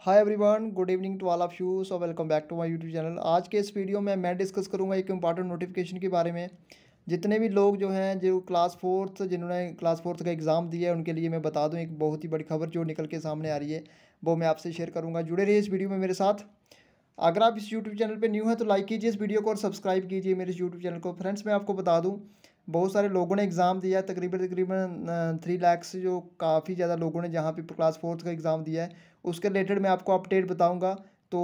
hi everyone good evening to all of you so welcome back to my YouTube channel आज के इस video में मैं discuss करूंगा एक इम्पॉर्टेंट नोटिफिकेशन के बारे में जितने भी लोग जो हैं जो क्लास फोर्थ जिन्होंने क्लास फोर्थ का एग्ज़ाम दिया है उनके लिए मैं बता दूं एक बहुत ही बड़ी खबर जो निकल के सामने आ रही है वो मैं आपसे शेयर करूँगा जुड़े रहिए इस वीडियो में मेरे साथ अगर आप इस यूट्यूब चैनल पर न्यू हैं तो लाइक कीजिए इस वीडियो को और सब्सक्राइब कीजिए मेरे इस यूट्यूब चैनल को फ्रेंड्स मैं आपको बता दूँ बहुत सारे लोगों ने एग्ज़ाम दिया है तकरीबन तकरीबन थ्री लैख से जो काफ़ी ज़्यादा लोगों ने जहाँ पे क्लास फोर्थ का एग्ज़ाम दिया है उसके रिलेटेड मैं आपको अपडेट बताऊँगा तो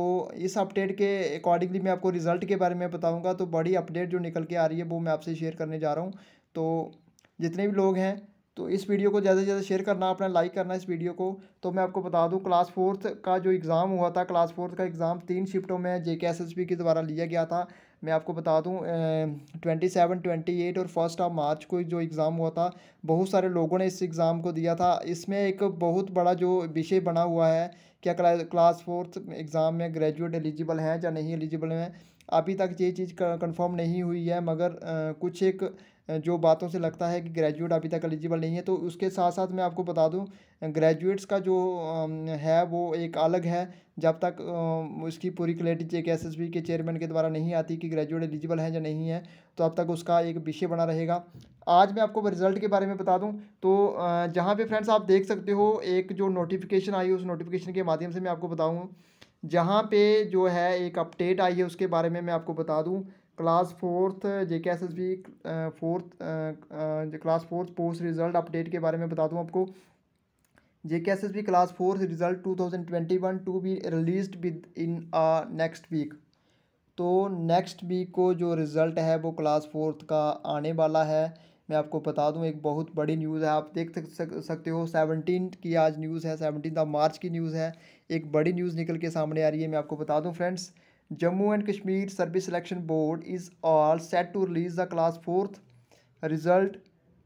इस अपडेट के अकॉर्डिंगली मैं आपको रिज़ल्ट के बारे में बताऊँगा तो बड़ी अपडेट जो निकल के आ रही है वो मैं आपसे शेयर करने जा रहा हूँ तो जितने भी लोग हैं तो इस वीडियो को ज़्यादा से ज़्यादा शेयर करना अपना लाइक करना इस वीडियो को तो मैं आपको बता दूं क्लास फोर्थ का जो एग्ज़ाम हुआ था क्लास फोर्थ का एग्ज़ाम तीन शिफ्टों में जे के एस एस के द्वारा लिया गया था मैं आपको बता दूं ट्वेंटी सेवन ट्वेंटी एट और फर्स्ट ऑफ मार्च को जो एग्ज़ाम हुआ था बहुत सारे लोगों ने इस एग्ज़ाम को दिया था इसमें एक बहुत बड़ा जो विषय बना हुआ है क्या क्लास फोर्थ एग्ज़ाम में ग्रेजुएट एलिजिबल हैं या नहीं एलिजिबल हैं अभी तक ये चीज़ कन्फर्म नहीं हुई है मगर कुछ एक जो बातों से लगता है कि ग्रेजुएट अभी तक एलिजिबल नहीं है तो उसके साथ साथ मैं आपको बता दूं ग्रेजुएट्स का जो है वो एक अलग है जब तक उसकी पूरी क्लैरिटी एस बी के चेयरमैन के द्वारा नहीं आती कि ग्रेजुएट एलिजिबल है या नहीं है तो अब तक उसका एक विषय बना रहेगा आज मैं आपको रिज़ल्ट के बारे में बता दूं तो जहाँ पे फ्रेंड्स आप देख सकते हो एक जो नोटिफिकेशन आई है उस नोटिफिकेशन के माध्यम से मैं आपको बताऊँ जहाँ पे जो है एक अपडेट आई है उसके बारे में मैं आपको बता दूँ class fourth J K S S B fourth class fourth post result update के बारे में बता दूँ आपको J K S S B class fourth result two thousand twenty one to be release within next week तो next week को जो result है वो क्लास फोर्थ का आने वाला है मैं आपको बता दूं एक बहुत बड़ी न्यूज़ है आप देख सक सकते हो सेवनटीन की आज न्यूज़ है सेवनटीन मार्च की न्यूज़ है एक बड़ी न्यूज़ निकल के सामने आ रही है मैं आपको बता दूं friends service and board is all set to release the class fourth result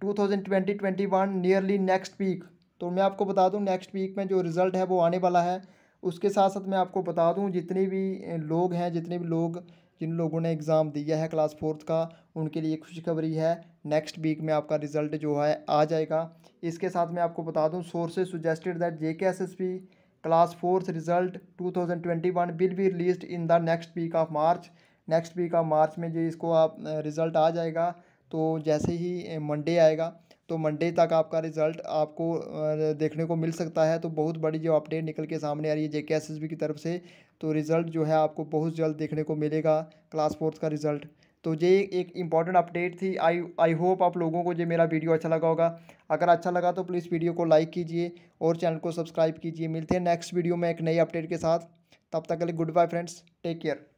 two thousand twenty 2020-21 nearly next week तो मैं आपको बता दूं नेक्स्ट वीक में जो रिज़ल्ट है वो आने वाला है उसके साथ साथ मैं आपको बता दूं जितने भी लोग हैं जितने भी लोग जिन लोगों ने एग्ज़ाम दिया है क्लास फोर्थ का उनके लिए खुशखबरी है नेक्स्ट वीक में आपका रिज़ल्ट जो है आ जाएगा इसके साथ मैं आपको बता दूँ sources suggested that J K S S P class fourth result 2021 will be release in the next week of March next week of March में जो इसको आप रिज़ल्ट आ जाएगा तो जैसे ही मंडे आएगा तो मंडे तक आपका रिज़ल्ट आपको देखने को मिल सकता है तो बहुत बड़ी जो अपडेट निकल के सामने आ रही है जे के एस एस बी की तरफ से तो रिज़ल्ट जो है आपको बहुत जल्द देखने को मिलेगा क्लास फोर्थ का रिज़ल्ट तो ये एक इम्पॉर्टेंट अपडेट थी आई आई होप आप लोगों को ये मेरा वीडियो अच्छा लगा होगा अगर अच्छा लगा तो प्लीज़ वीडियो को लाइक कीजिए और चैनल को सब्सक्राइब कीजिए मिलते हैं नेक्स्ट वीडियो में एक नई अपडेट के साथ तब तक के लिए goodbye friends take care